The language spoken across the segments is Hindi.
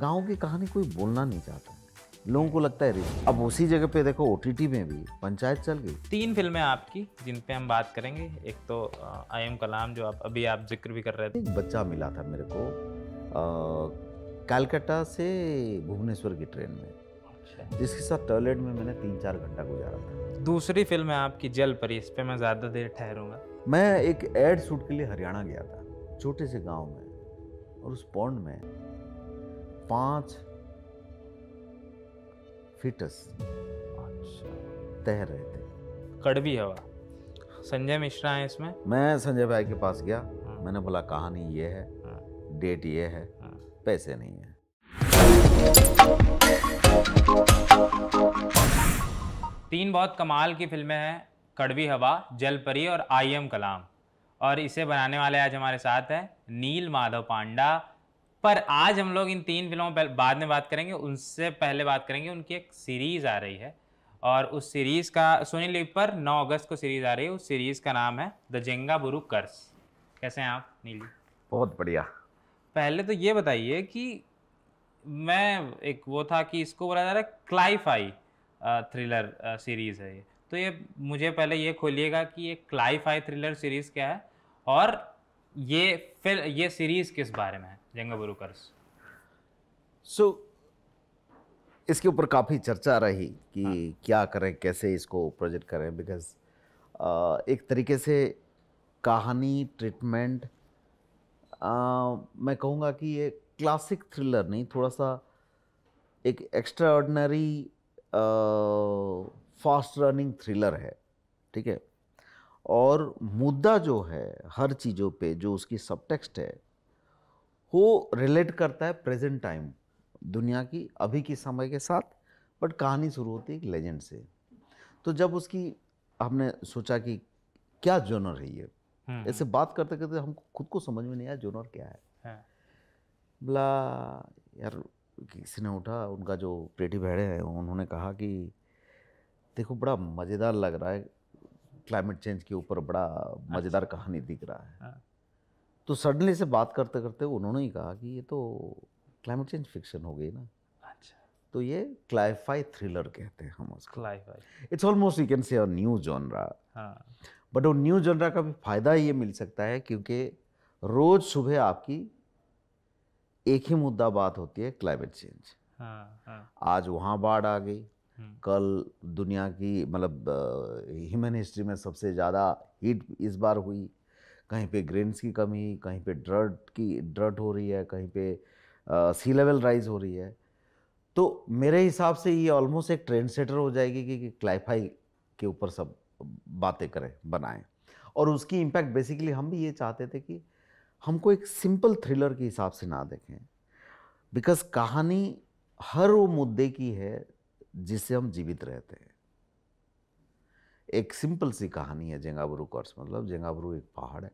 गांव की कहानी कोई बोलना नहीं चाहता लोगों को लगता है अब उसी जगह पे देखो ओ में भी पंचायत चल गई तीन फिल्में आपकी जिन पे हम बात करेंगे एक तो आई एम कलाम जो आप अभी आप जिक्र भी कर रहे थे एक बच्चा मिला था मेरे को कलकत्ता से भुवनेश्वर की ट्रेन में अच्छा। जिसके साथ टॉयलेट में मैंने तीन चार घंटा गुजारा था दूसरी फिल्म है आपकी जल परी इस पर मैं ज़्यादा देर ठहरूंगा मैं एक एड शूट के लिए हरियाणा गया था छोटे से गाँव में और उस पौंड में पांच फिटस अच्छा। तैर रहे थे कड़वी हवा संजय मिश्रा है इसमें मैं संजय भाई के पास गया हाँ। मैंने बोला कहानी ये है डेट हाँ। ये है हाँ। पैसे नहीं है तीन बहुत कमाल की फिल्में हैं कड़वी हवा जलपरी और आई एम कलाम और इसे बनाने वाले आज हमारे साथ हैं नील माधव पांडा पर आज हम लोग इन तीन फिल्मों पर बाद में बात करेंगे उनसे पहले बात करेंगे उनकी एक सीरीज़ आ रही है और उस सीरीज़ का सोनी लिव पर 9 अगस्त को सीरीज़ आ रही है उस सीरीज़ का नाम है द जेंगा बुरू कर्स कैसे हैं आप नीली बहुत बढ़िया पहले तो ये बताइए कि मैं एक वो था कि इसको बोला जा रहा है क्लाईफाई थ्रिलर सीरीज़ है ये तो ये मुझे पहले ये खोलिएगा कि ये क्लाईफाई थ्रिलर सीरीज़ क्या है और ये फिर ये सीरीज़ किस बारे में है जंगा बुरुकर्स सो so, इसके ऊपर काफ़ी चर्चा रही कि हाँ. क्या करें कैसे इसको प्रोजेक्ट करें बिकॉज एक तरीके से कहानी ट्रीटमेंट मैं कहूँगा कि ये क्लासिक थ्रिलर नहीं थोड़ा सा एक extraordinary fast running thriller है ठीक है और मुद्दा जो है हर चीज़ों पे जो उसकी सबटेक्स्ट है वो रिलेट करता है प्रेजेंट टाइम दुनिया की अभी के समय के साथ बट कहानी शुरू होती है एक लेजेंड से तो जब उसकी हमने सोचा कि क्या जोनर है ये हम्म, ऐसे हम्म। बात करते करते हमको खुद को समझ में नहीं आया जोनर क्या है, हाँ। बोला यार किसी ने उठा उनका जो पेटी भेड़े हैं उन्होंने कहा कि देखो बड़ा मज़ेदार लग रहा है क्लाइमेट चेंज के ऊपर बड़ा मज़ेदार अच्छा। कहानी दिख रहा है हाँ। तो सडनली से बात करते करते उन्होंने ही कहा कि ये तो क्लाइमेट चेंज फिक्शन हो गई ना अच्छा तो ये क्लाइफाई थ्रिलर कहते हैं हम उसको classify it's almost you can say new genre but वो न्यू जॉनरा का भी फायदा ये मिल सकता है क्योंकि रोज सुबह आपकी एक ही मुद्दा बात होती है क्लाइमेट चेंज हाँ, हाँ. आज वहाँ बाढ़ आ गई हम्म। कल दुनिया की मतलब ह्यूमन हिस्ट्री में सबसे ज़्यादा हीट इस बार हुई कहीं पे ग्रेन्स की कमी कहीं पे ड्रट की ड्रट हो रही है कहीं पे सी लेवल राइज हो रही है तो मेरे हिसाब से ये ऑलमोस्ट एक ट्रेंड सेटर हो जाएगी कि, कि क्लाइफाई के ऊपर सब बातें करें बनाएं और उसकी इम्पैक्ट बेसिकली हम भी ये चाहते थे कि हमको एक सिंपल थ्रिलर के हिसाब से ना देखें बिकॉज कहानी हर वो मुद्दे की है जिससे हम जीवित रहते हैं एक सिंपल सी कहानी है जेंगाबरू कॉर्स मतलब जेंगाबरू एक पहाड़ है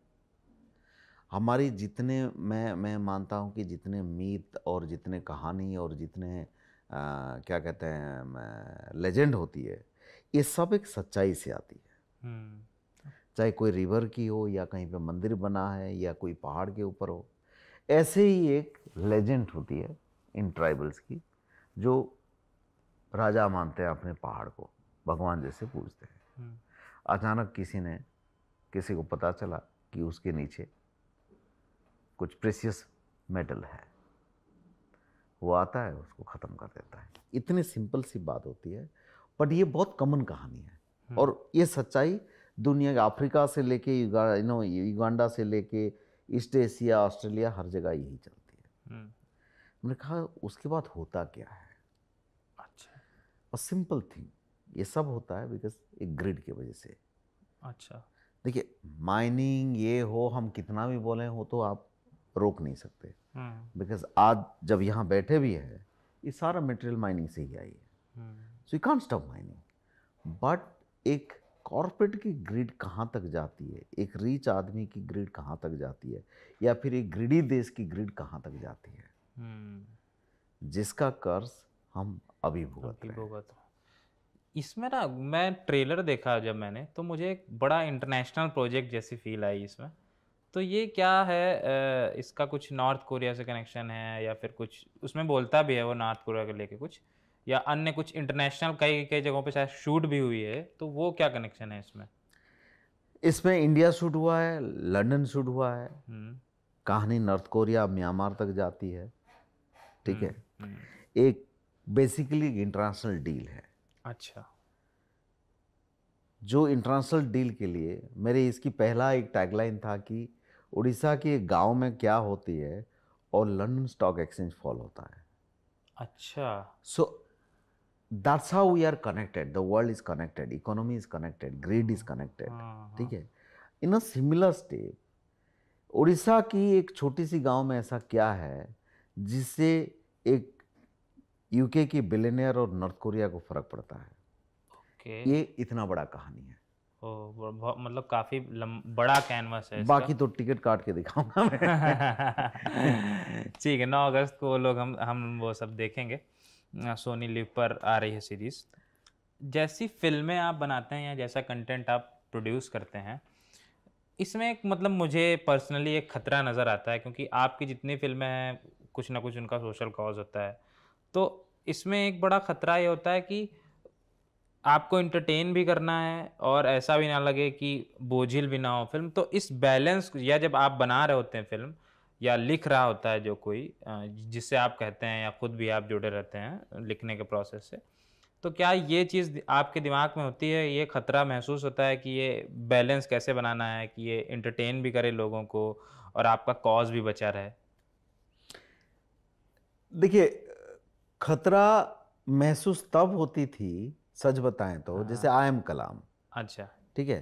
हमारी जितने मैं मैं मानता हूँ कि जितने मीत और जितने कहानी और जितने आ, क्या कहते हैं लेजेंड होती है ये सब एक सच्चाई से आती है हम्म। चाहे कोई रिवर की हो या कहीं पे मंदिर बना है या कोई पहाड़ के ऊपर हो ऐसे ही एक लेजेंड होती है इन ट्राइबल्स की जो राजा मानते हैं अपने पहाड़ को भगवान जैसे पूजते हैं अचानक किसी ने किसी को पता चला कि उसके नीचे कुछ प्रेसियस मेटल है वो आता है उसको ख़त्म कर देता है इतनी सिंपल सी बात होती है बट ये बहुत कॉमन कहानी है हम्म। और ये सच्चाई दुनिया के अफ्रीका से लेके नो युगांडा से लेके ईस्ट एशिया ऑस्ट्रेलिया हर जगह यही चलती है हम्म। मैंने कहा उसके बाद होता क्या है अच्छा और सिंपल थिंग ये सब होता है बिकॉज एक ग्रिड की वजह से अच्छा देखिए माइनिंग ये हो हम कितना भी बोले हो तो आप रोक नहीं सकते बिकॉज हम्म। आज जब यहाँ बैठे भी है ये सारा मटेरियल माइनिंग से ही आई है so you can't stop mining but एक कॉरपोरेट की ग्रिड कहाँ तक जाती है एक रिच आदमी की ग्रिड कहाँ तक जाती है या फिर एक ग्रिडी देश की ग्रिड कहाँ तक जाती है हम्म। जिसका कर्ज हम अभी भुगत रहे हैं इसमें ना मैं ट्रेलर देखा जब मैंने तो मुझे एक बड़ा इंटरनेशनल प्रोजेक्ट जैसी फील आई इसमें तो ये क्या है इसका कुछ नॉर्थ कोरिया से कनेक्शन है या फिर कुछ उसमें बोलता भी है वो नॉर्थ कोरिया को लेके कुछ या अन्य कुछ इंटरनेशनल कई कई जगहों पे शायद शूट भी हुई है तो वो क्या कनेक्शन है इसमें इसमें इंडिया शूट हुआ है लंदन शूट हुआ है हम्म। कहानी नॉर्थ कोरिया म्यांमार तक जाती है ठीक हम्म, है हम्म। एक बेसिकली इंटरनेशनल डील है अच्छा जो इंटरनेशनल डील के लिए मेरे इसकी पहला एक टैगलाइन था कि उड़ीसा के गांव में क्या होती है और लंदन स्टॉक एक्सचेंज फॉल होता है अच्छा so that's how we are connected the world is connected economy is connected grid is connected ठीक है in a similar step Orissa की एक छोटी सी गांव में ऐसा क्या है जिससे एक यूके की बिलेनियर और नॉर्थ कोरिया को फ़र्क पड़ता है okay. ये इतना बड़ा कहानी है ओ, मतलब काफ़ी बड़ा कैनवास है बाकी तो टिकट काट के दिखाऊंगा मैं ठीक है नौ अगस्त को लोग हम हम वो सब देखेंगे सोनी लिव पर आ रही है सीरीज़ जैसी फिल्में आप बनाते हैं या जैसा कंटेंट आप प्रोड्यूस करते हैं इसमें एक मतलब मुझे पर्सनली एक खतरा नज़र आता है क्योंकि आपकी जितनी फिल्में हैं कुछ ना कुछ उनका सोशल कॉज होता है तो इसमें एक बड़ा ख़तरा ये होता है कि आपको इंटरटेन भी करना है और ऐसा भी ना लगे कि बोझिल भी ना हो फिल्म तो इस बैलेंस या जब आप बना रहे होते हैं फिल्म या लिख रहा होता है जो कोई जिससे आप कहते हैं या ख़ुद भी आप जुड़े रहते हैं लिखने के प्रोसेस से तो क्या ये चीज़ आपके दिमाग में होती है ये ख़तरा महसूस होता है कि ये बैलेंस कैसे बनाना है कि ये इंटरटेन भी करे लोगों को और आपका कॉज भी बचा रहे देखिए खतरा महसूस तब होती थी सच बताएं तो हाँ। जैसे आई एम कलाम अच्छा ठीक है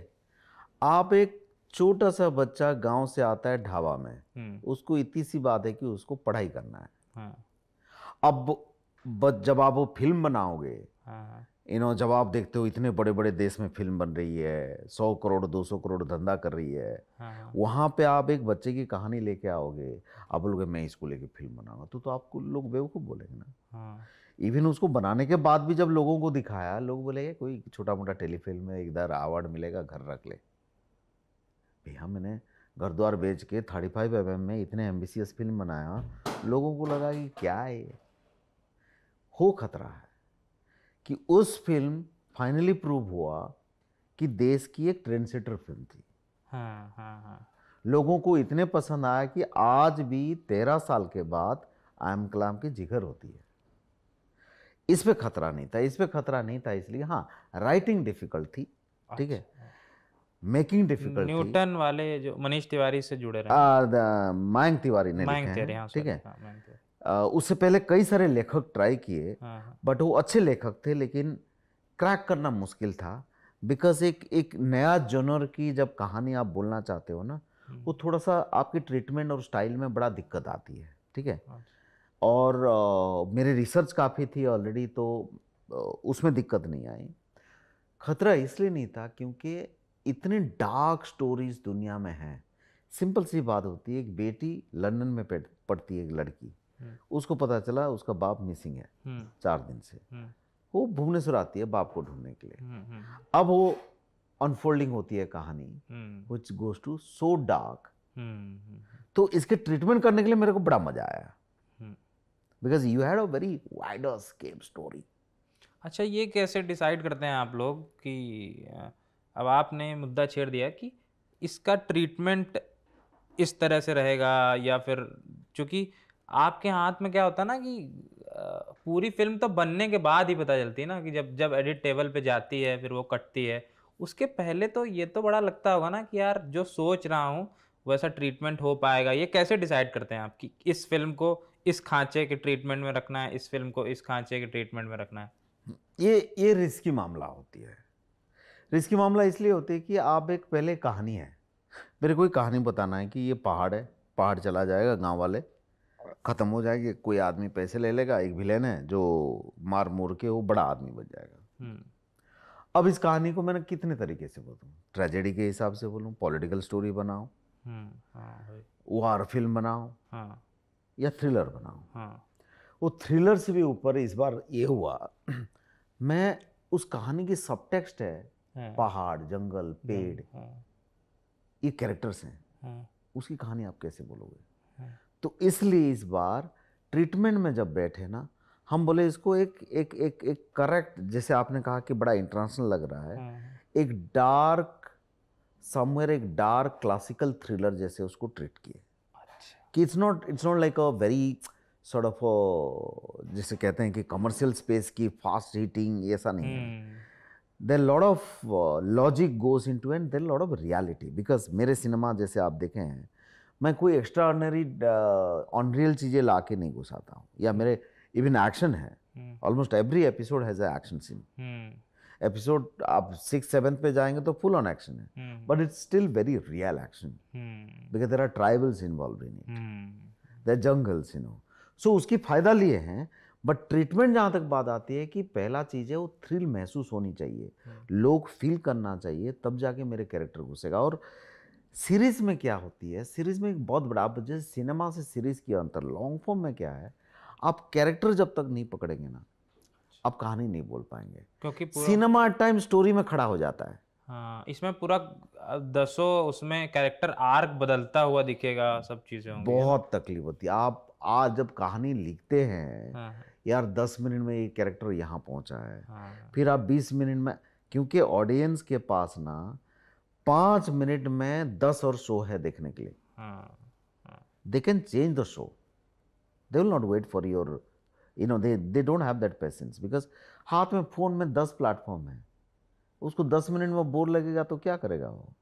आप एक छोटा सा बच्चा गांव से आता है ढाबा में हम्म। उसको इतनी सी बात है कि उसको पढ़ाई करना है हाँ। अब जब आप वो फिल्म बनाओगे हाँ, इन्हों आप देखते हो इतने बड़े बड़े देश में फिल्म बन रही है सौ करोड़ दो सौ करोड़ धंधा कर रही है हाँ, हाँ। वहाँ पे आप एक बच्चे की कहानी लेके आओगे आप बोलोगे मैं इसको लेके फिल्म बनाऊंगा तो तो आपको लोग बेवकूफ़ बोलेंगे ना इवन हाँ। उसको बनाने के बाद भी जब लोगों को दिखाया लोग बोलेगे कोई छोटा मोटा टेलीफिल्म में इधर अवार्ड मिलेगा घर रख ले भैया मैंने घर द्वार बेच के थर्टी फाइव एम में इतने एम्बिसियस फिल्म बनाया लोगों को लगा कि क्या है हो खतरा है कि उस फिल्म फाइनली प्रूव हुआ कि देश की एक ट्रेंड सेटर फिल्म थी हाँ, हाँ, हाँ. लोगों को इतने पसंद आया कि आज भी तेरह साल के बाद एम कलाम की जिगर होती है इस पे खतरा नहीं था इस पे खतरा नहीं था इसलिए हाँ राइटिंग डिफिकल्ट थी ठीक है मेकिंग अच्छा। डिफिकल्ट न्यूटन वाले जो मनीष तिवारी से जुड़े रहे मयंक तिवारी ने लिखे हैं हाँ, ठीक है हाँ, उससे पहले कई सारे लेखक ट्राई किए बट हाँ, हाँ। वो अच्छे लेखक थे लेकिन क्रैक करना मुश्किल था बिकॉज एक एक नया जोनर की जब कहानी आप बोलना चाहते हो ना हम्म। वो थोड़ा सा आपकी ट्रीटमेंट और स्टाइल में बड़ा दिक्कत आती है ठीक है हाँ और आ, मेरे रिसर्च काफ़ी थी ऑलरेडी तो आ, उसमें दिक्कत नहीं आई खतरा इसलिए नहीं था क्योंकि इतनी डार्क स्टोरीज दुनिया में हैं सिंपल सी बात होती है एक बेटी लंदन में पढ़ती है एक लड़की हम्म। उसको पता चला उसका बाप मिसिंग है हम्म। चार दिन से हम्म। वो भुवनेश्वर आती है बाप को ढूंढने के लिए अब वो अनफोल्डिंग होती है कहानी which goes to so dark तो इसके ट्रीटमेंट करने के लिए मेरे को बड़ा मजा आया because you had a very wider scape story अच्छा ये कैसे डिसाइड करते हैं आप लोग कि अब आपने मुद्दा छेड़ दिया कि इसका ट्रीटमेंट इस तरह से रहेगा या फिर चूंकि आपके हाथ में क्या होता है ना कि पूरी फिल्म तो बनने के बाद ही पता चलती है ना कि जब जब एडिट टेबल पे जाती है फिर वो कटती है उसके पहले तो ये तो बड़ा लगता होगा ना कि यार जो सोच रहा हूँ वैसा ट्रीटमेंट हो पाएगा ये कैसे डिसाइड करते हैं आप कि इस फिल्म को इस खांचे के ट्रीटमेंट में रखना है इस फिल्म को इस खांचे के ट्रीटमेंट में रखना है हम्म, ये ये रिस्की मामला होती है रिस्की मामला इसलिए होती है कि आप एक पहले कहानी है मेरे को कहानी बताना है कि ये पहाड़ है पहाड़ चला जाएगा गाँव वाले ख़त्म हो जाएगी कोई आदमी पैसे ले लेगा एक विलेन है जो मार मोर के वो बड़ा आदमी बन जाएगा हम्म। अब इस कहानी को मैंने कितने तरीके से बोलूँ ट्रेजेडी के हिसाब से बोलूँ पॉलिटिकल स्टोरी बनाओ वार फिल्म बनाओ या थ्रिलर बनाओ हाँ। वो थ्रिलर से भी ऊपर इस बार ये हुआ मैं उस कहानी की सब टेक्स्ट है, हाँ। पहाड़ जंगल पेड़ हाँ। ये कैरेक्टर्स हैं उसकी कहानी आप कैसे बोलोगे तो इसलिए इस बार ट्रीटमेंट में जब बैठे ना हम बोले इसको एक एक एक एक करेक्ट जैसे आपने कहा कि बड़ा इंटरनेशनल लग रहा है हाँ, हाँ। एक डार्क समवेयर एक डार्क क्लासिकल थ्रिलर जैसे उसको ट्रीट किए अच्छा। कि it's not it's not like a very sort of जैसे कहते हैं कि कमर्शियल स्पेस की फास्ट हीटिंग ऐसा नहीं है the lord of logic goes into and there lord of reality because मेरे सिनेमा जैसे आप देखे हैं मैं कोई एक्स्ट्रा ऑर्डनरी ऑनरियल चीज़ें ला के नहीं घुसाता हूँ या मेरे इवन एक्शन है almost every episode has action scene episode आप सिक्स सेवेंथ पे जाएंगे तो फुल ऑन एक्शन है but it's still very real action because there are tribals involve in it there jungles in so उसकी फ़ायदा लिए हैं बट ट्रीटमेंट जहाँ तक बात आती है कि पहला चीज़ है वो थ्रिल महसूस होनी चाहिए हम्म। लोग फील करना चाहिए तब जाके मेरे कैरेक्टर घुसेगा और सीरीज़ में क्या होती है सीरीज़ में एक बहुत बड़ा आप जैसे सिनेमा से सीरीज़ की अंतर लॉन्ग फॉर्म में क्या है आप कैरेक्टर जब तक नहीं पकड़ेंगे ना अच्छा। आप कहानी नहीं बोल पाएंगे क्योंकि सिनेमा टाइम स्टोरी में खड़ा हो जाता है हाँ इसमें पूरा दसो उसमें कैरेक्टर आर्क बदलता हुआ दिखेगा सब चीज़ें बहुत तकलीफ होती है आप आज जब कहानी लिखते हैं हाँ।, हाँ। यार दस मिनट में ये कैरेक्टर यहाँ पहुंचा है हाँ, हाँ। फिर आप बीस मिनट में क्योंकि ऑडियंस के पास ना पांच मिनट में दस और शो है देखने के लिए they can change the show they will not wait for your you know they they don't have that patience because हाथ में फ़ोन में दस प्लेटफॉर्म है उसको दस मिनट में बोर लगेगा तो क्या करेगा वो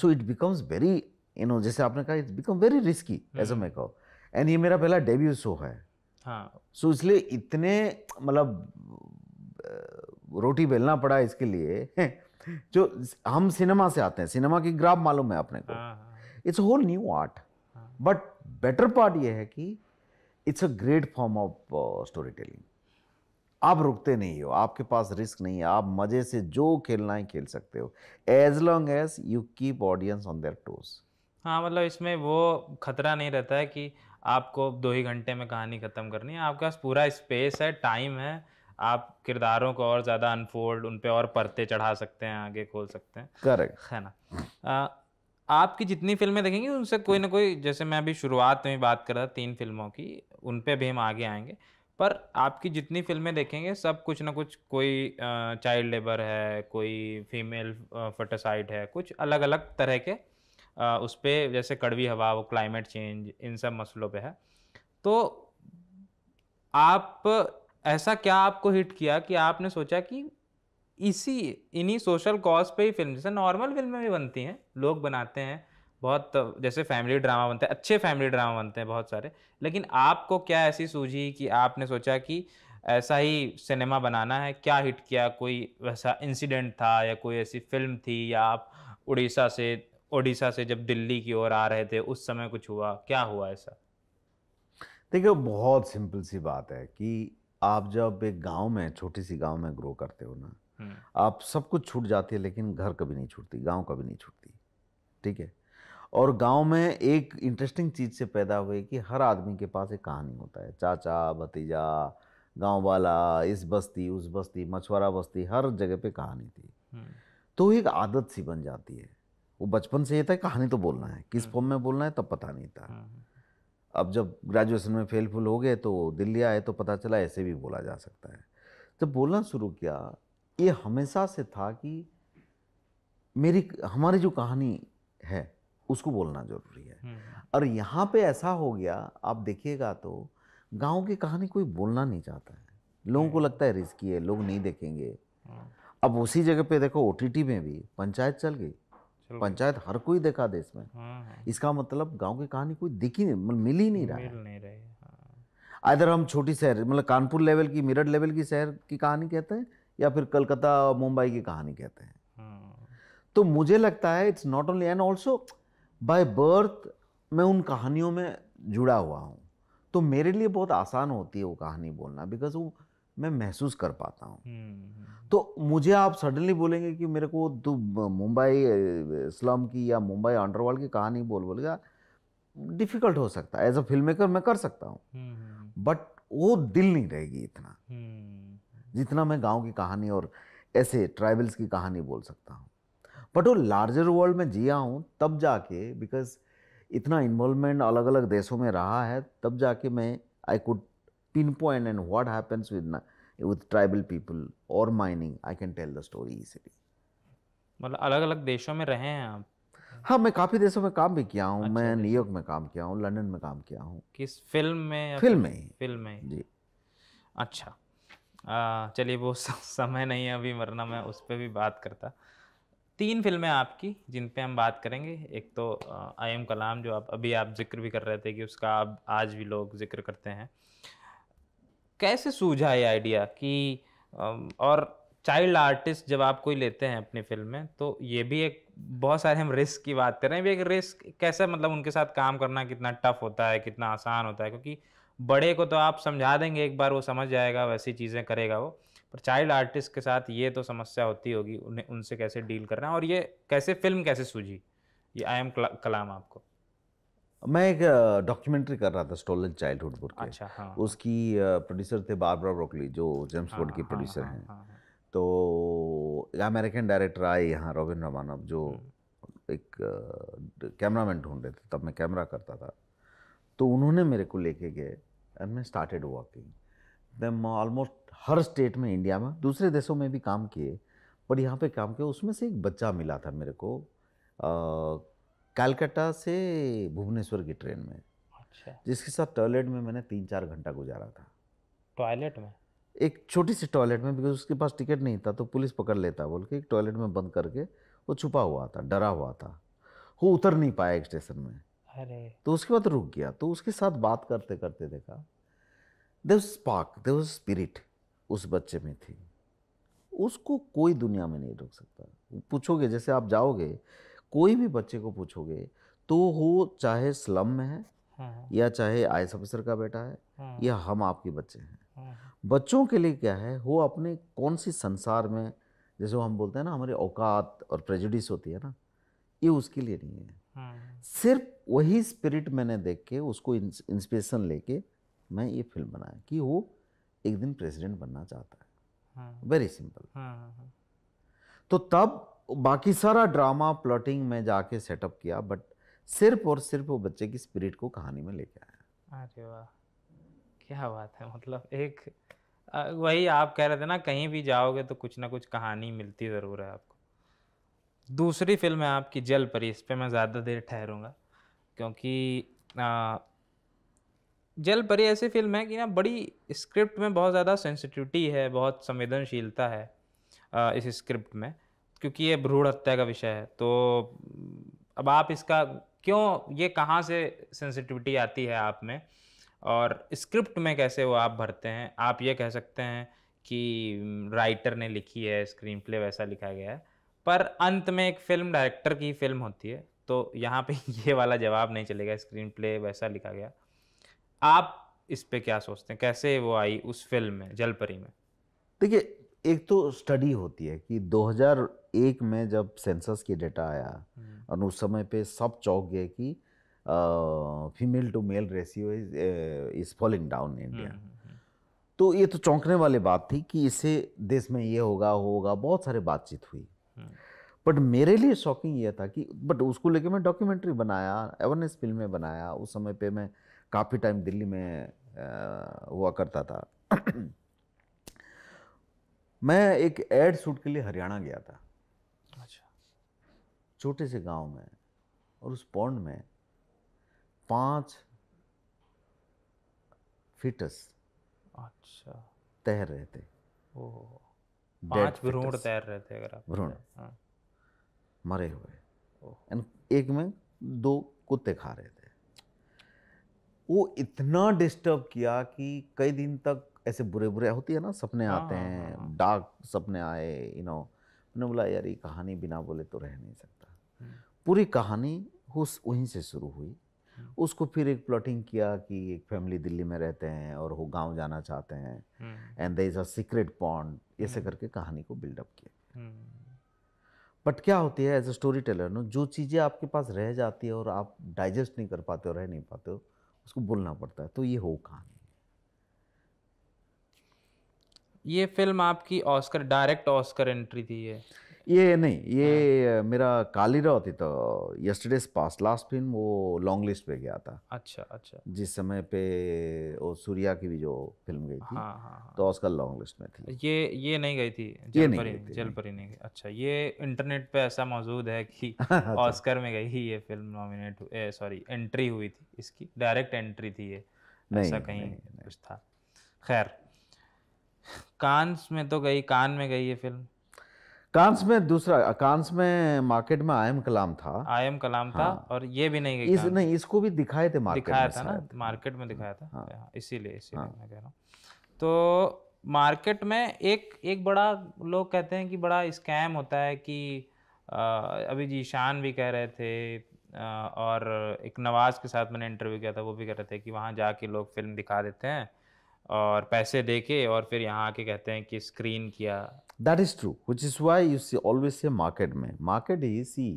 so it becomes very you know जैसे आपने कहा it become very risky as a कहो एंड ये मेरा पहला डेब्यू शो है सो हाँ. so, इसलिए इतने मतलब रोटी बेलना पड़ा इसके लिए जो हम सिनेमा से आते हैं सिनेमा की ग्राफ मालूम है अपने को it's whole new art but better part ये है कि it's a great form of storytelling आप रुकते नहीं हो आपके पास रिस्क नहीं है आप मज़े से जो खेलना है खेल सकते हो as long as you keep audience on their toes हाँ मतलब इसमें वो खतरा नहीं रहता है कि आपको दो ही घंटे में कहानी ख़त्म करनी है आपके पास पूरा स्पेस है टाइम है आप किरदारों को और ज़्यादा अनफोल्ड उन पर और परते चढ़ा सकते हैं आगे खोल सकते हैं करेक्ट है ना आ, आपकी जितनी फिल्में देखेंगे उनसे कोई ना कोई जैसे मैं अभी शुरुआत में बात कर रहा तीन फिल्मों की उन पर भी हम आगे आएंगे पर आपकी जितनी फिल्में देखेंगे सब कुछ ना कुछ कोई चाइल्ड लेबर है कोई फीमेल फोटोसाइट है कुछ अलग अलग तरह के आ, उस पर जैसे कड़वी हवा वो क्लाइमेट चेंज इन सब मसलों पे है तो आप ऐसा क्या आपको हिट किया कि आपने सोचा कि इसी इन्हीं सोशल कॉज पे ही फिल्म जैसे नॉर्मल फिल्में भी बनती हैं लोग बनाते हैं बहुत जैसे फैमिली ड्रामा बनते हैं अच्छे फैमिली ड्रामा बनते हैं बहुत सारे लेकिन आपको क्या ऐसी सूझी कि आपने सोचा कि ऐसा ही सिनेमा बनाना है क्या हिट किया कोई वैसा इंसिडेंट था या कोई ऐसी फिल्म थी या आप उड़ीसा से उड़ीसा से जब दिल्ली की ओर आ रहे थे उस समय कुछ हुआ क्या हुआ ऐसा देखिए बहुत सिंपल सी बात है कि आप जब एक गांव में छोटी सी गांव में ग्रो करते हो ना हम्म। आप सब कुछ छूट जाती है लेकिन घर कभी नहीं छूटती गांव कभी नहीं छूटती ठीक है और गांव में एक इंटरेस्टिंग चीज़ से पैदा हुई कि हर आदमी के पास एक कहानी होता है चाचा भतीजा गांव वाला इस बस्ती उस बस्ती मछुआरा बस्ती हर जगह पे कहानी थी हम्म। तो एक आदत सी बन जाती है वो बचपन से ये था कहानी तो बोलना है किस फॉर्म हम्म। में बोलना है तब पता नहीं था अब जब ग्रेजुएशन में फेलफुल हो गए तो दिल्ली आए तो पता चला ऐसे भी बोला जा सकता है जब बोलना शुरू किया ये हमेशा से था कि मेरी हमारी जो कहानी है उसको बोलना ज़रूरी है हम्म। और यहाँ पे ऐसा हो गया आप देखिएगा तो गांव की कहानी कोई बोलना नहीं चाहता है लोगों को हम्म। लगता है रिस्की है लोग नहीं देखेंगे हम्म। अब उसी जगह पे देखो ओ में भी पंचायत चल गई पंचायत हर कोई देखा देश में हाँ, हाँ। इसका मतलब गांव की कहानी कोई दिखी नहीं मतलब मिल ही नहीं रहा मिल नहीं हाँ। हम छोटी शहर मतलब कानपुर लेवल की मेरठ लेवल की शहर की कहानी कहते हैं या फिर कलकत्ता और मुंबई की कहानी कहते हैं तो मुझे लगता है it's not only and also by birth मैं उन कहानियों में जुड़ा हुआ हूँ तो मेरे लिए बहुत आसान होती है वो कहानी बोलना बिकॉज वो मैं महसूस कर पाता हूँ हम्म। तो मुझे आप सडनली बोलेंगे कि मेरे को तो मुंबई स्लम की या मुंबई अंडरवर्ल्ड की कहानी बोल बोलेगा डिफ़िकल्ट हो सकता है एज अ फिल्म मेकर मैं कर सकता हूँ बट हम्म, हम्म। वो दिल नहीं रहेगी इतना जितना मैं गांव की कहानी और ऐसे ट्राइबल्स की कहानी बोल सकता हूँ बट वो लार्जर वर्ल्ड में जिया हूँ तब जाके बिकॉज इतना इन्वॉल्वमेंट अलग अलग देशों में रहा है तब जाके मैं I could pinpoint and what happens with with tribal people or mining, I can tell the story easily. मतलब अलग अलग देशों में रहे हैं आप हाँ मैं काफ़ी देशों में काम भी किया हूँ अच्छा, मैं न्यूयॉर्क में काम किया हूँ लंदन में काम किया हूँ किस फिल्म में फिल्म में फिल्म में जी अच्छा चलिए वो समय नहीं है अभी वरना मैं उस पर भी बात करता तीन फिल्में आपकी जिन पे हम बात करेंगे एक तो आई एम कलाम जो आप अभी आप जिक्र भी कर रहे थे कि उसका आप आज भी लोग जिक्र करते हैं कैसे सूझा ये आइडिया कि और चाइल्ड आर्टिस्ट जब आप कोई लेते हैं अपनी फिल्म में तो ये भी एक बहुत सारे हम रिस्क की बात कर रहे हैं भी एक रिस्क कैसे मतलब उनके साथ काम करना कितना टफ होता है कितना आसान होता है क्योंकि बड़े को तो आप समझा देंगे एक बार वो समझ जाएगा वैसी चीज़ें करेगा वो पर चाइल्ड आर्टिस्ट के साथ ये तो समस्या होती होगी उन्हें उनसे कैसे डील करना और ये कैसे फिल्म कैसे सूझी ये आई एम कलाम आपको मैं एक डॉक्यूमेंट्री कर रहा था स्टोलन चाइल्डहुड बुक अच्छा, हाँ। उसकी प्रोड्यूसर थे बारबरा ब्रोकली जो जेम्स बोर्ड हाँ, की प्रोड्यूसर हाँ, हाँ, हैं हाँ, हाँ। तो अमेरिकन डायरेक्टर आए यहाँ रोबिन रमानव जो हम्म। एक कैमरामैन ढूंढ रहे थे तब मैं कैमरा करता था तो उन्होंने मेरे को लेके गए एंड मैं स्टार्टेड वर्किंग दैम ऑलमोस्ट हर स्टेट में इंडिया में दूसरे देशों में भी काम किए पर यहाँ पे काम किया उसमें से एक बच्चा मिला था मेरे को कलकत्ता से भुवनेश्वर की ट्रेन में अच्छा जिसके साथ टॉयलेट में मैंने तीन चार घंटा गुजारा था टॉयलेट में एक छोटी सी टॉयलेट में बिकॉज उसके पास टिकट नहीं था तो पुलिस पकड़ लेता बोल के एक टॉयलेट में बंद करके वो छुपा हुआ था डरा हुआ था वो उतर नहीं पाया स्टेशन में अरे तो उसके बाद रुक गया तो उसके साथ बात करते करते देखा देव स्पार्क देव स्पिरिट उस बच्चे में थी उसको कोई दुनिया में नहीं रोक सकता पूछोगे जैसे आप जाओगे कोई भी बच्चे को पूछोगे तो वो चाहे स्लम में है हम्म, हम्म। या चाहे आई एस ऑफिसर का बेटा है हम्म। या हम आपके बच्चे हैं बच्चों के लिए क्या है वो अपने कौन सी संसार में जैसे हम बोलते हैं ना हमारे औकात और प्रेजुडिस होती है ना ये उसके लिए नहीं है सिर्फ वही स्पिरिट मैंने देख के उसको इंस्पिरेशन लेके मैं ये फिल्म बनाया कि वो एक दिन प्रेसिडेंट बनना चाहता है वेरी सिंपल तो तब बाकी सारा ड्रामा प्लॉटिंग में जाके सेटअप किया बट सिर्फ और सिर्फ वो बच्चे की स्पिरिट को कहानी में लेके आया अरे वाह क्या बात है मतलब एक वही आप कह रहे थे ना कहीं भी जाओगे तो कुछ ना कुछ कहानी मिलती ज़रूर है आपको दूसरी फिल्म है आपकी जल परी इस पर मैं ज़्यादा देर ठहरूंगा क्योंकि आ, जल परी ऐसी फिल्म है कि ना बड़ी स्क्रिप्ट में बहुत ज़्यादा सेंसिटिविटी है बहुत संवेदनशीलता है आ, इस स्क्रिप्ट में क्योंकि ये भ्रूण हत्या का विषय है तो अब आप इसका क्यों ये कहाँ से सेंसिटिविटी आती है आप में और स्क्रिप्ट में कैसे वो आप भरते हैं आप ये कह सकते हैं कि राइटर ने लिखी है स्क्रीन प्ले वैसा लिखा गया है पर अंत में एक फिल्म डायरेक्टर की फिल्म होती है तो यहाँ पे ये वाला जवाब नहीं चलेगा स्क्रीन प्ले वैसा लिखा गया आप इस पे क्या सोचते हैं कैसे वो आई उस फिल्म में जलपरी में देखिए एक तो स्टडी होती है कि एक में जब सेंसस के डेटा आया हम्म। और उस समय पे सब चौक गए कि female to male ratio is falling down India तो ये तो चौंकने वाली बात थी कि इससे देश में ये होगा होगा बहुत सारे बातचीत हुई हम्म। बट मेरे लिए शॉकिंग ये था कि बट उसको लेके मैं डॉक्यूमेंट्री बनाया अवेयरनेस फिल्में बनाया उस समय पे मैं काफ़ी टाइम दिल्ली में आ, हुआ करता था मैं एक एड शूट के लिए हरियाणा गया था छोटे से गांव में और उस पौंड में पांच फिटस अच्छा तैर रहे थे पांच भ्रूण तैर रहे थे अगर आप भ्रूण हाँ। मरे हुए एक में दो कुत्ते खा रहे थे वो इतना डिस्टर्ब किया कि कई दिन तक ऐसे बुरे बुरे होती है ना सपने हाँ, आते हाँ, हैं डार्क सपने आए यू नो मैंने बोला यार ये कहानी बिना बोले तो रह नहीं सकती पूरी कहानी उस वहीं से शुरू हुई उसको फिर एक प्लॉटिंग किया कि एक फैमिली दिल्ली में रहते हैं और वो गांव जाना चाहते हैं and they is a secret pond ऐसे करके कहानी को बिल्डअप किया बट हम्म। क्या होती है एज ए स्टोरी टेलर न जो चीज़ें आपके पास रह जाती है और आप डाइजेस्ट नहीं कर पाते हो रह नहीं पाते हो उसको बोलना पड़ता है तो ये हो कहानी ये फिल्म आपकी ऑस्कर डायरेक्ट ऑस्कर एंट्री थी ये ये नहीं ये हाँ। मेरा काली राव थी तो यस्टरडे पास लास्ट फिल्म वो लॉन्ग लिस्ट पे गया था अच्छा अच्छा जिस समय पे वो सूर्या की भी जो फिल्म गई थी हाँ, हाँ, हाँ। तो ऑस्कर लॉन्ग लिस्ट में थी ये ये नहीं गई थी जल ये नहीं परी, गई अच्छा ये इंटरनेट पे ऐसा मौजूद है कि ऑस्कर अच्छा। में गई ये फिल्म नॉमिनेट सॉरी एंट्री हुई थी इसकी डायरेक्ट एंट्री थी ये ऐसा कहीं कुछ था खैर कांस में तो गई कान में गई ये फिल्म कांस में दूसरा कांस में मार्केट में आयम कलाम था आयम कलाम हाँ। था और ये भी नहीं गई इस नहीं इसको भी दिखाए थे मार्केट दिखाया था ना मार्केट में दिखाया था हाँ। हाँ, इसीलिए इसीलिए हाँ। मैं कह रहा हूँ तो मार्केट में एक एक बड़ा लोग कहते हैं कि बड़ा स्कैम होता है कि आ, अभी जी शान भी कह रहे थे आ, और एक नवाज़ के साथ मैंने इंटरव्यू किया था वो भी कह रहे थे कि वहाँ जाके लोग फिल्म दिखा देते हैं और पैसे देके और फिर यहाँ आके कहते हैं कि स्क्रीन किया that is true which is why you see always से मार्केट में मार्केट ही सी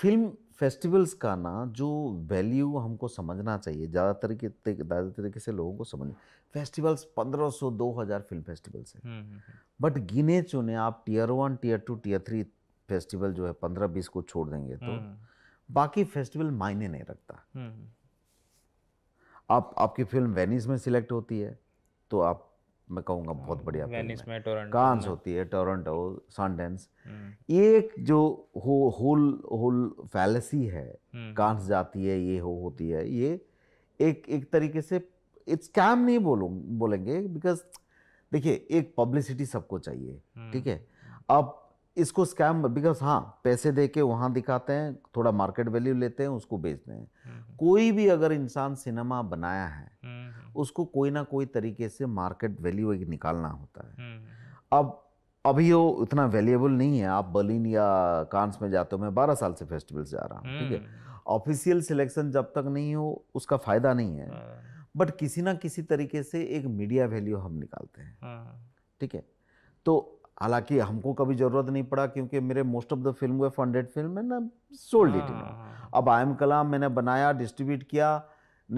फिल्म फेस्टिवल्स का ना जो वैल्यू हमको समझना चाहिए ज़्यादा तरीके ज़्यादा तरीके से लोगों को समझ फेस्टिवल्स 1500 2000 फिल्म फेस्टिवल्स है बट हम्म, हम्म, हम्म। गिने चुने आप tier one tier two tier three festival जो है पंद्रह बीस को छोड़ देंगे तो बाकी फेस्टिवल मायने नहीं रखता आप आपकी फिल्म वेनिस में सिलेक्ट होती है तो आप मैं कहूँगा बहुत बढ़िया वेनिस में कांस होती है टोरंटो सनडेंस हम्म। एक जो हो होल होल फैलेसी है कांस हम्म। जाती है ये हो होती है ये एक एक तरीके से इट्स कैम नहीं बोलूँ बोलेंगे बिकॉज देखिए एक पब्लिसिटी सबको चाहिए हम्म। ठीक है अब इसको स्कैम बिकॉज हाँ पैसे दे के वहाँ दिखाते हैं थोड़ा मार्केट वैल्यू लेते हैं उसको बेचते हैं हम्म। कोई भी अगर इंसान सिनेमा बनाया है हम्म। उसको कोई ना कोई तरीके से मार्केट वैल्यू एक निकालना होता है हम्म, अब अभी वो इतना वैल्यूएबल नहीं है आप बर्लिन या कांस में जाते हो मैं बारह साल से फेस्टिवल्स जा रहा हूँ ठीक है ऑफिशियल सिलेक्शन जब तक नहीं हो उसका फ़ायदा नहीं है बट हाँ। किसी ना किसी तरीके से एक मीडिया वैल्यू हम निकालते हैं हाँ। ठीक है तो हालांकि हमको कभी ज़रूरत नहीं पड़ा क्योंकि मेरे मोस्ट ऑफ द फिल्म हुए फंडेड फिल्म एंड सोल्ड टी अब आई एम कलाम मैंने बनाया डिस्ट्रीब्यूट किया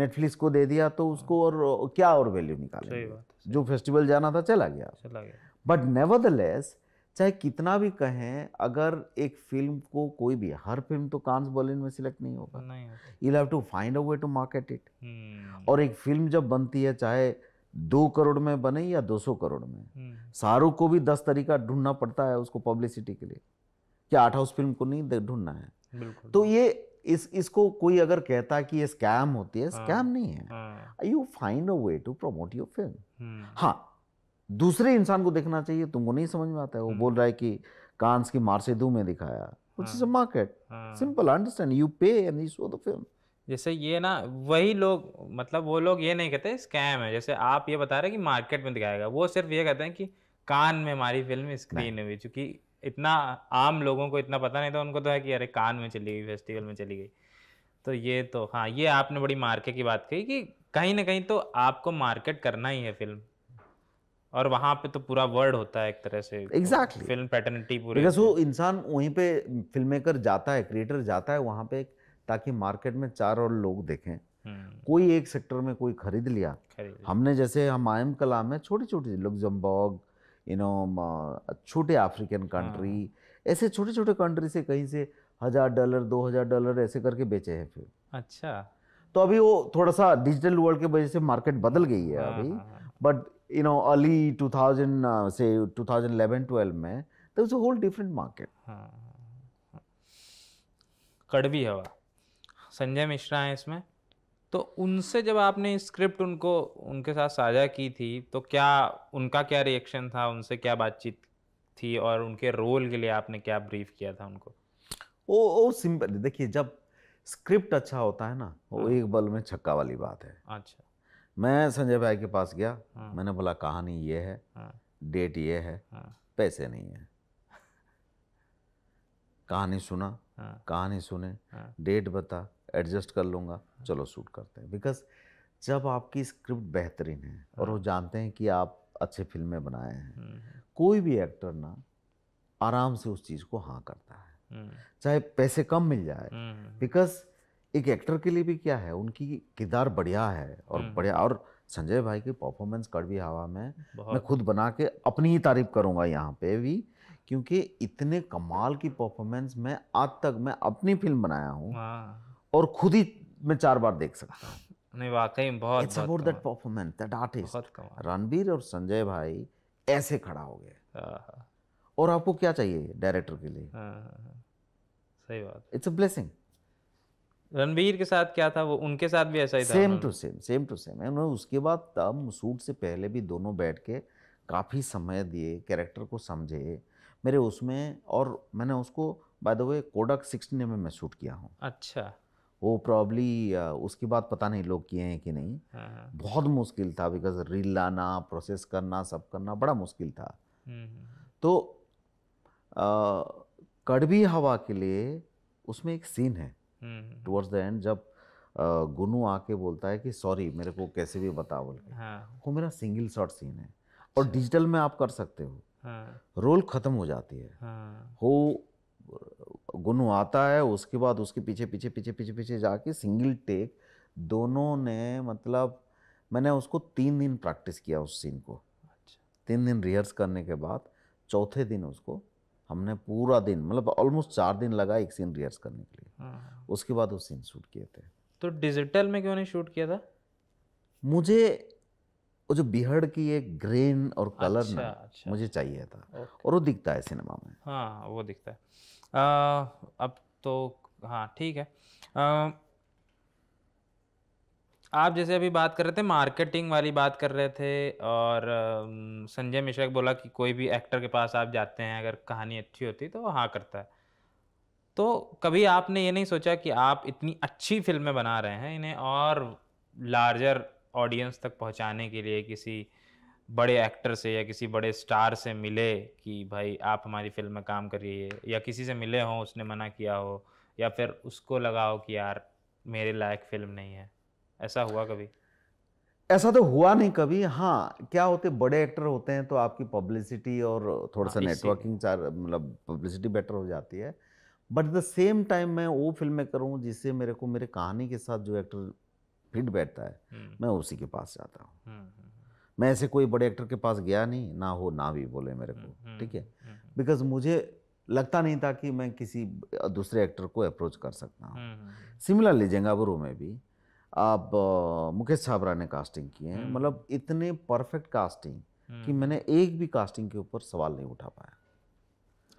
नेटफ्लिक्स को दे दिया तो उसको और क्या और वैल्यू निकाले जो फेस्टिवल जाना था चला गया चला गया बट नेवर द लेस चाहे कितना भी कहें अगर एक फिल्म को कोई भी हर फिल्म तो कांस बॉलिन में सिलेक्ट नहीं होगा you have to find a way to market it और एक फिल्म जब बनती है चाहे दो करोड़ में बने या दो सौ करोड़ में हम्म। शाहरुख को भी दस तरीका ढूंढना पड़ता है उसको पब्लिसिटी के लिए क्या आठ हाउस फिल्म को नहीं ढूंढना है तो ये इस इसको कोई अगर कहता कि ये स्कैम होती है स्कैम हाँ। नहीं है you find a way to promote your film हाँ दूसरे इंसान को देखना चाहिए तुमको नहीं समझ में आता है वो हम्म। बोल रहा है कि कांस की मार्सेदू में दिखाया market simple understand you pay and you show the film जैसे ये ना वही लोग मतलब वो लोग ये नहीं कहते स्कैम है जैसे आप ये बता रहे कि मार्केट में दिखाएगा वो सिर्फ ये कहते हैं कि कान में हमारी फिल्म स्क्रीन हुई चूंकि इतना आम लोगों को इतना पता नहीं था उनको तो है कि अरे कान में चली गई फेस्टिवल में चली गई तो ये तो हाँ ये आपने बड़ी मार्केट की बात कही कि कहीं ना कहीं तो आपको मार्केट करना ही है फिल्म और वहाँ पे तो पूरा वर्ल्ड होता है एक तरह से एग्जैक्टली exactly. फिल्म पैटर्निटी पूरी वो इंसान वहीं पे फिल्म मेकर जाता है क्रिएटर जाता है वहाँ पे एक ताकि मार्केट में चार और लोग देखें हम्म। कोई एक सेक्टर में कोई खरीद लिया खरीद हमने जैसे हम आयम कला में छोटी छोटी लग्जमबर्ग यू नो छोटे अफ्रीकन कंट्री हाँ। ऐसे छोटे छोटे कंट्री से कहीं से हज़ार डॉलर दो हज़ार डॉलर ऐसे करके बेचे हैं फिर अच्छा तो अभी वो थोड़ा सा डिजिटल वर्ल्ड के वजह से मार्केट बदल गई है हाँ, अभी बट यू नो अर्ली 2000 से 2011-12 में तो होल डिफरेंट मार्केट कड़वी हवा संजय मिश्रा हैं इसमें तो उनसे जब आपने स्क्रिप्ट उनको उनके साथ साझा की थी तो क्या उनका क्या रिएक्शन था उनसे क्या बातचीत थी और उनके रोल के लिए आपने क्या ब्रीफ किया था उनको ओ ओ सिंपल देखिए जब स्क्रिप्ट अच्छा होता है ना वो हाँ। एक बल में छक्का वाली बात है अच्छा मैं संजय भाई के पास गया हाँ। मैंने बोला कहानी ये है हाँ। डेट ये है हाँ। पैसे नहीं है कहानी सुना हाँ। कहानी सुने हाँ। डेट बता एडजस्ट कर लूँगा चलो शूट करते हैं बिकॉज जब आपकी स्क्रिप्ट बेहतरीन है हाँ। और वो जानते हैं कि आप अच्छे फिल्में बनाए हैं हम्म, हम्म। कोई भी एक्टर ना आराम से उस चीज़ को हाँ करता है हम्म। चाहे पैसे कम मिल जाए बिकॉज एक एक्टर के लिए भी क्या है उनकी किरदार बढ़िया है और बढ़िया और संजय भाई की परफॉर्मेंस कड़वी हवा में मैं खुद बना के अपनी ही तारीफ करूंगा यहाँ पे भी क्योंकि इतने कमाल की परफॉर्मेंस मैं आज तक मैं अपनी फिल्म बनाया हूँ हाँ। और खुद ही मैं चार बार देख सकता हूँ नहीं वाकई बहुत it's about that performance that artist Ranbir और संजय भाई ऐसे खड़ा हो गए हाँ, हाँ। और आपको क्या चाहिए डायरेक्टर के लिए हाँ, सही बात इट्स अ ब्लेसिंग रणबीर के साथ क्या था वो उनके साथ भी ऐसा ही था same to same same to same उन्होंने उसके बाद तब सूट से पहले भी दोनों बैठ के काफ़ी समय दिए कैरेक्टर को समझे मेरे उसमें और मैंने उसको by the way Kodak sixteen में मैं शूट किया हूँ अच्छा वो प्रॉब्ली उसके बाद पता नहीं लोग किए हैं कि नहीं हाँ, हाँ। बहुत मुश्किल था बिकॉज रील लाना प्रोसेस करना सब करना बड़ा मुश्किल था हम्म, हम्म, हम्म। तो कड़वी हवा के लिए उसमें एक सीन है टुवर्ड्स द एंड जब गुनू आके बोलता है कि सॉरी मेरे को कैसे भी बता बोल के हाँ। वो मेरा सिंगल शॉट सीन है और डिजिटल अच्छा। में आप कर सकते हो रोल ख़त्म हो जाती है वो गुन आता है उसके बाद उसके पीछे पीछे पीछे पीछे पीछे जाके सिंगल टेक दोनों ने मतलब मैंने उसको तीन दिन प्रैक्टिस किया उस सीन को अच्छा। तीन दिन रिहर्स करने के बाद चौथे दिन उसको हमने पूरा दिन मतलब ऑलमोस्ट चार दिन लगा एक सीन रिहर्स करने के लिए हाँ। उसके बाद उस सीन शूट किए थे तो डिजिटल में क्यों नहीं शूट किया था मुझे वो जो बिहड़ की एक ग्रेन और कलर अच्छा, ना अच्छा। मुझे चाहिए था और वो दिखता है सिनेमा में हाँ वो दिखता है अब तो हाँ ठीक है आ, आप जैसे अभी बात कर रहे थे मार्केटिंग वाली बात कर रहे थे और संजय मिश्रा बोला कि कोई भी एक्टर के पास आप जाते हैं अगर कहानी अच्छी होती तो हाँ करता है तो कभी आपने ये नहीं सोचा कि आप इतनी अच्छी फिल्में बना रहे हैं इन्हें और लार्जर ऑडियंस तक पहुंचाने के लिए किसी बड़े एक्टर से या किसी बड़े स्टार से मिले कि भाई आप हमारी फिल्म में काम करिए या किसी से मिले हों उसने मना किया हो या फिर उसको लगा हो कि यार मेरे लायक फिल्म नहीं है ऐसा हुआ कभी ऐसा तो हुआ नहीं कभी हाँ क्या होते बड़े एक्टर होते हैं तो आपकी पब्लिसिटी और थोड़ा सा नेटवर्किंग हाँ, चार मतलब पब्लिसिटी बेटर हो जाती है बट द सेम टाइम मैं वो फिल्में करूँ जिससे मेरे को मेरे कहानी के साथ जो एक्टर फिट बैठता है हम्म। मैं उसी के पास जाता हूँ हम्म, हम्म। मैं ऐसे कोई बड़े एक्टर के पास गया नहीं ना हो ना भी बोले मेरे हम्म, को हम्म, ठीक है बिकॉज हम्म। मुझे लगता नहीं था कि मैं किसी दूसरे एक्टर को अप्रोच कर सकता हूँ सिमिलरली जेंगाबुरू में भी आप मुकेश छाबरा ने कास्टिंग किए हैं मतलब इतने परफेक्ट कास्टिंग कि मैंने एक भी कास्टिंग के ऊपर सवाल नहीं उठा पाया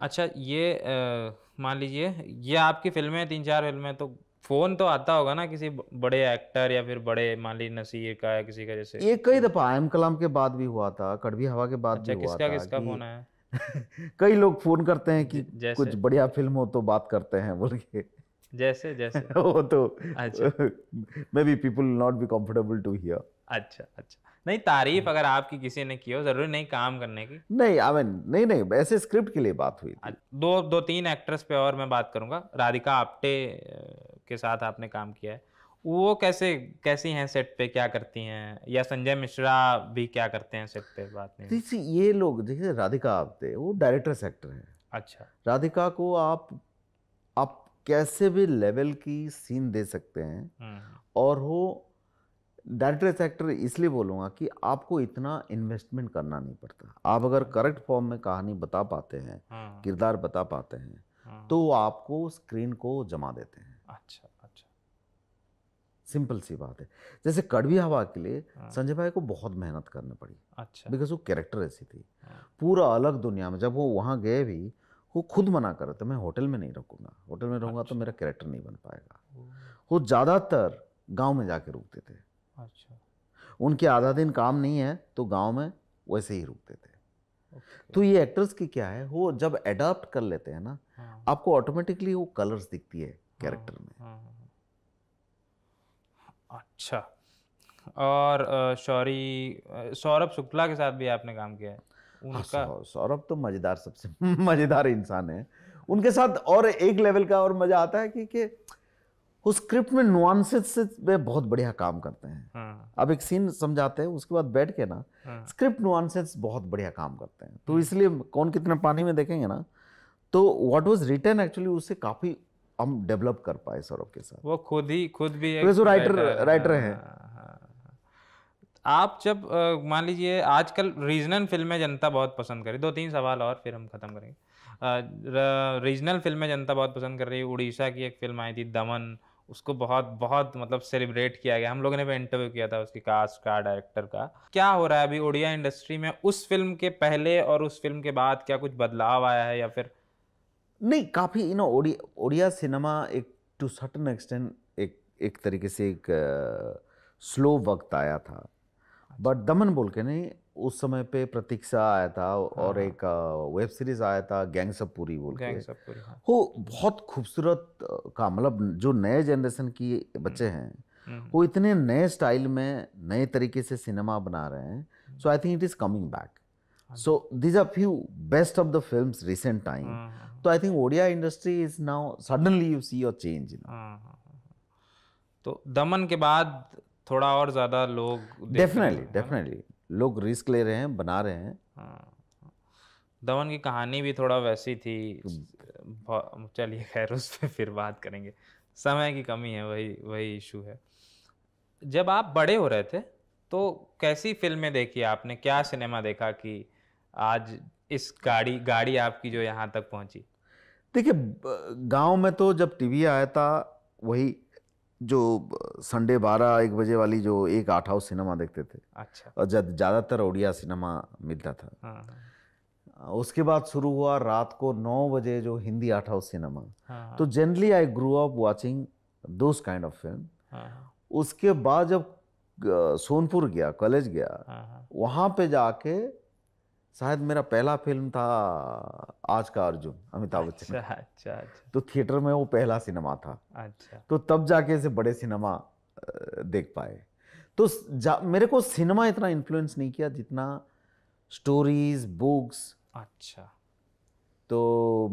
अच्छा ये मान लीजिए ये आपकी फिल्में तीन चार फिल्में तो फोन तो आता होगा ना किसी बड़े एक्टर या फिर बड़े माली ली नसीर का या किसी का जैसे ये कई दफा आयम कलाम के बाद भी हुआ था कड़वी हवा के बाद अच्छा, भी हुआ किसका था किसका फोन आया कई लोग फोन करते हैं कि कुछ बढ़िया फिल्म हो तो बात करते हैं बोल के जैसे जैसे वो तो अच्छा maybe people not be comfortable to hear अच्छा अच्छा नहीं तारीफ हाँ। अगर आपकी किसी ने की हो जरूरी नहीं काम करने की नहीं आई मीन नहीं नहीं ऐसे स्क्रिप्ट के लिए बात हुई थी। दो दो तीन एक्ट्रेस पे और मैं बात करूंगा राधिका आप्टे के साथ आपने काम किया है वो कैसे कैसी हैं सेट पे क्या करती हैं या संजय मिश्रा भी क्या करते हैं सेट पे बात नहीं ये लोग देखिए राधिका आप्टे वो डायरेक्टर एक्टर हैं अच्छा राधिका को आप आप कैसे भी लेवल की सीन दे सकते हैं हम्म। और वो डायरेक्टर सेक्टर इसलिए बोलूँगा कि आपको इतना इन्वेस्टमेंट करना नहीं पड़ता आप अगर करेक्ट हाँ। फॉर्म में कहानी बता पाते हैं हाँ। किरदार बता पाते हैं हाँ। तो आपको स्क्रीन को जमा देते हैं अच्छा अच्छा सिंपल सी बात है जैसे कड़वी हवा के लिए हाँ। संजय भाई को बहुत मेहनत करनी पड़ी अच्छा बिकॉज वो कैरेक्टर ऐसी थी हाँ। पूरा अलग दुनिया में जब वो वहाँ गए भी वो खुद मना कर रहे थे मैं होटल में नहीं रुकूंगा होटल में रहूंगा तो अच्छा। मेरा कैरेक्टर नहीं बन पाएगा वो ज़्यादातर गाँव में जाके रुकते थे अच्छा उनके आधा दिन काम नहीं है तो गांव में वैसे ही रुकते थे तो ये एक्टर्स की क्या है वो जब एडाप्ट कर लेते हैं ना हाँ। आपको ऑटोमेटिकली वो कलर्स दिखती है कैरेक्टर हाँ, में हाँ, हाँ, हाँ। अच्छा और सॉरी सौरभ शुक्ला के साथ भी आपने काम किया है हाँ, उनका हाँ, सौरभ तो मज़ेदार सबसे मज़ेदार इंसान है उनके साथ और एक लेवल का और मज़ा आता है कि, कि उस स्क्रिप्ट में नुआंसित से वे बहुत बढ़िया काम करते हैं हाँ। अब एक सीन समझाते हैं उसके बाद बैठ के ना हाँ। स्क्रिप्ट नुआंसित बहुत बढ़िया काम करते हैं तो हम्म। इसलिए कौन कितने पानी में देखेंगे ना तो व्हाट वाज रिटर्न एक्चुअली उससे काफ़ी हम डेवलप कर पाए सौरभ के साथ वो खुद ही खुद भी एक तो राइटर राइटर हैं आप जब मान लीजिए आजकल रीजनल फिल्में जनता बहुत पसंद करी दो तीन सवाल और फिर हम ख़त्म करेंगे रीजनल फिल्में जनता बहुत पसंद कर रही है उड़ीसा की एक फिल्म आई थी दमन उसको बहुत बहुत मतलब सेलिब्रेट किया गया हम लोगों ने भी इंटरव्यू किया था उसकी कास्ट का डायरेक्टर का क्या हो रहा है अभी उड़िया इंडस्ट्री में उस फिल्म के पहले और उस फिल्म के बाद क्या कुछ बदलाव आया है या फिर नहीं काफ़ी यू नो उड़िया सिनेमा एक टू सर्टन एक्सटेंड एक एक तरीके से एक स्लो uh, वक्त आया था बट दमन बोल के नहीं उस समय पे प्रतीक्षा आया था और हाँ। एक वेब सीरीज आया था गैंग सब पूरी बोल गैंग सब पूरी हाँ। वो बहुत खूबसूरत का मतलब जो नए जनरेशन की हम्म। बच्चे हैं हम्म। वो इतने नए स्टाइल में नए तरीके से सिनेमा बना रहे हैं so I think it is coming back so these are few best of the film recent time तो I think Odia industry is now suddenly you see your change in तो दमन के बाद थोड़ा और ज़्यादा लोग डेफिनेटली डेफिनेटली लोग रिस्क ले रहे हैं बना रहे हैं दमन हाँ। धवन की कहानी भी थोड़ा वैसी थी चलिए खैर उस पर फिर बात करेंगे समय की कमी है वही वही इशू है जब आप बड़े हो रहे थे तो कैसी फिल्में देखी आपने क्या सिनेमा देखा कि आज इस गाड़ी गाड़ी आपकी जो यहाँ तक पहुँची देखिए गांव में तो जब टीवी आया था वही जो संडे बारह एक बजे वाली जो एक आठ हाउस सिनेमा देखते थे अच्छा और ज़्यादातर उड़िया सिनेमा मिलता था हाँ, हाँ। उसके बाद शुरू हुआ रात को नौ बजे जो हिंदी आठ हाउस सिनेमा हाँ।, हाँ। तो generally I grow up watching those kind of film उसके बाद जब सोनपुर गया कॉलेज गया हाँ।, हाँ। वहाँ पे जाके शायद मेरा पहला फिल्म था आज का अर्जुन अमिताभ बच्चन अच्छा, अच्छा अच्छा तो थिएटर में वो पहला सिनेमा था अच्छा तो तब जाके ऐसे बड़े सिनेमा देख पाए तो मेरे को सिनेमा इतना इन्फ्लुएंस नहीं किया जितना स्टोरीज बुक्स अच्छा तो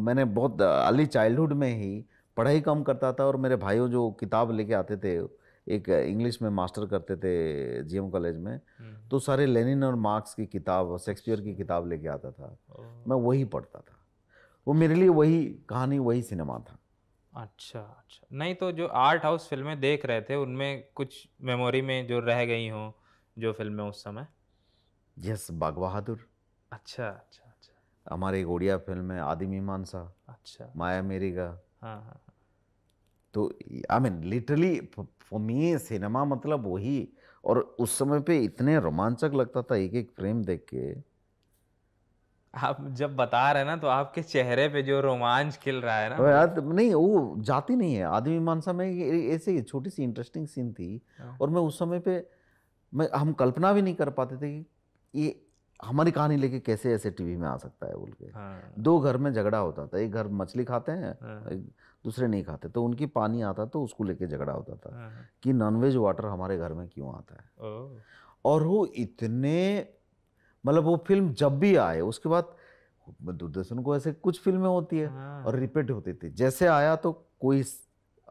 मैंने बहुत अर्ली चाइल्डहुड में ही पढ़ाई कम करता था और मेरे भाइयों जो किताब लेके आते थे एक इंग्लिश में मास्टर करते थे जी कॉलेज में हम्म। तो सारे लेनिन और मार्क्स की किताब शेक्सपियर की किताब लेके आता था मैं वही पढ़ता था वो मेरे लिए वही कहानी वही सिनेमा था अच्छा अच्छा नहीं तो जो आर्ट हाउस फिल्में देख रहे थे उनमें कुछ मेमोरी में जो रह गई हों जो फिल्में उस समय यस बाग बहादुर अच्छा अच्छा अच्छा हमारे एक ओडिया फिल्म है आदि मीमांसा अच्छा माया मेरी का हाँ हाँ तो I mean literally for me cinema मतलब वही और उस समय पे इतने रोमांचक लगता था एक एक फ्रेम देख के आप जब बता रहे ना तो आपके चेहरे पे जो रोमांच खिल रहा है ना तो यार नहीं वो जाती नहीं है आदमी मानसा में ऐसे छोटी सी इंटरेस्टिंग सीन थी हाँ। और मैं उस समय पे मैं हम कल्पना भी नहीं कर पाते थे कि ये हमारी कहानी लेके कैसे ऐसे टीवी में आ सकता है बोल के हाँ। दो घर में झगड़ा होता था एक घर मछली खाते हैं हाँ। दूसरे नहीं खाते तो उनकी पानी आता तो उसको लेके झगड़ा होता था हाँ, हाँ। कि नॉनवेज वाटर हमारे घर में क्यों आता है और वो इतने मतलब वो फिल्म जब भी आए उसके बाद दूरदर्शन को ऐसे कुछ फिल्में होती है हाँ। और रिपीट होती थी जैसे आया तो कोई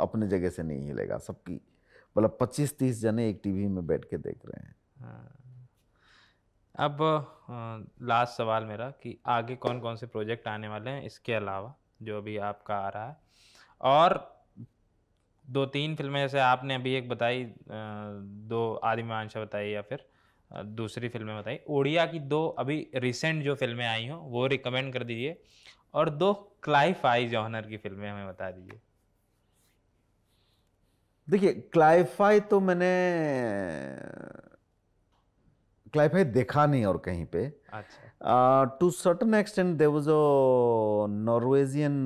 अपने जगह से नहीं हिलेगा सबकी मतलब पच्चीस तीस जने एक टीवी में बैठ के देख रहे हैं हाँ। अब लास्ट सवाल मेरा कि आगे कौन कौन से प्रोजेक्ट आने वाले हैं इसके अलावा जो अभी आपका आ रहा है और दो तीन फिल्में जैसे आपने अभी एक बताई दो आदिमांशा बताई या फिर दूसरी फिल्में बताई ओडिया की दो अभी रिसेंट जो फिल्में आई हों वो रिकमेंड कर दीजिए और दो क्लाइफ आई जौहनर की फिल्में हमें बता दीजिए देखिए क्लाइफाई तो मैंने क्लैफाई देखा नहीं और कहीं पे टू सर्टन एक्सटेंट देव जो नॉर्वेजियन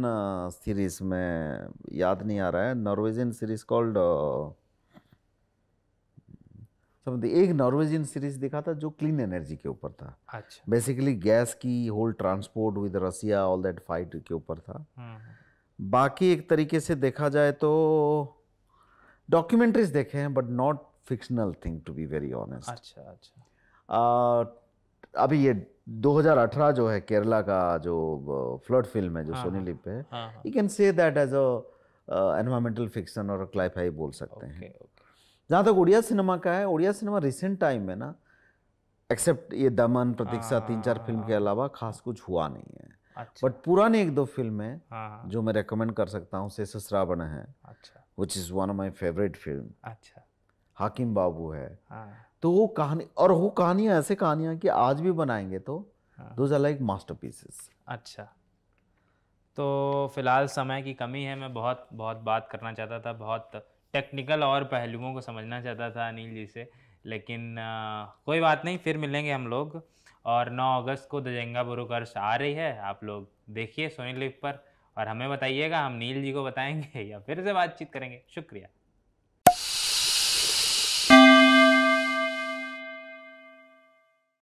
सीरीज में याद नहीं आ रहा है नॉर्वेजियन सीरीज कॉल्ड एक नॉर्वेजियन सीरीज दिखा था जो क्लीन एनर्जी के ऊपर था अच्छा बेसिकली गैस की whole transport with Russia all that fight के ऊपर था हम्म, हम्म। बाकी एक तरीके से देखा जाए तो डॉक्यूमेंट्रीज देखे हैं but not fictional thing to be very honest अच्छा अच्छा आ, अभी ये 2018 जो है केरला का जो फ्लड फिल्म है जो हाँ, सोनी हाँ। लिप है you can say that as a environmental fiction और क्लाइफाई बोल सकते okay, हैं okay. जहाँ तक उड़िया सिनेमा का है उड़िया सिनेमा रिसेंट टाइम में ना एक्सेप्ट ये दमन प्रतीक्षा हाँ, तीन चार फिल्म हाँ, के अलावा खास कुछ हुआ नहीं है अच्छा। बट पुराने एक दो फिल्म है जो मैं रेकमेंड कर सकता हूँ से ससरावण है अच्छा। Which is one of my favourite film अच्छा हाकिम बाबू है तो वो कहानी और वो कहानियाँ ऐसे कहानियाँ कि आज भी बनाएंगे तो those are like masterpieces अच्छा तो फिलहाल समय की कमी है मैं बहुत बहुत बात करना चाहता था बहुत टेक्निकल और पहलुओं को समझना चाहता था अनिल जी से लेकिन आ, कोई बात नहीं फिर मिलेंगे हम लोग और 9 अगस्त को दजेंगा बुरुकर्स आ रही है आप लोग देखिए सोनी लिप पर और हमें बताइएगा हम नील जी को बताएंगे या फिर से बातचीत करेंगे शुक्रिया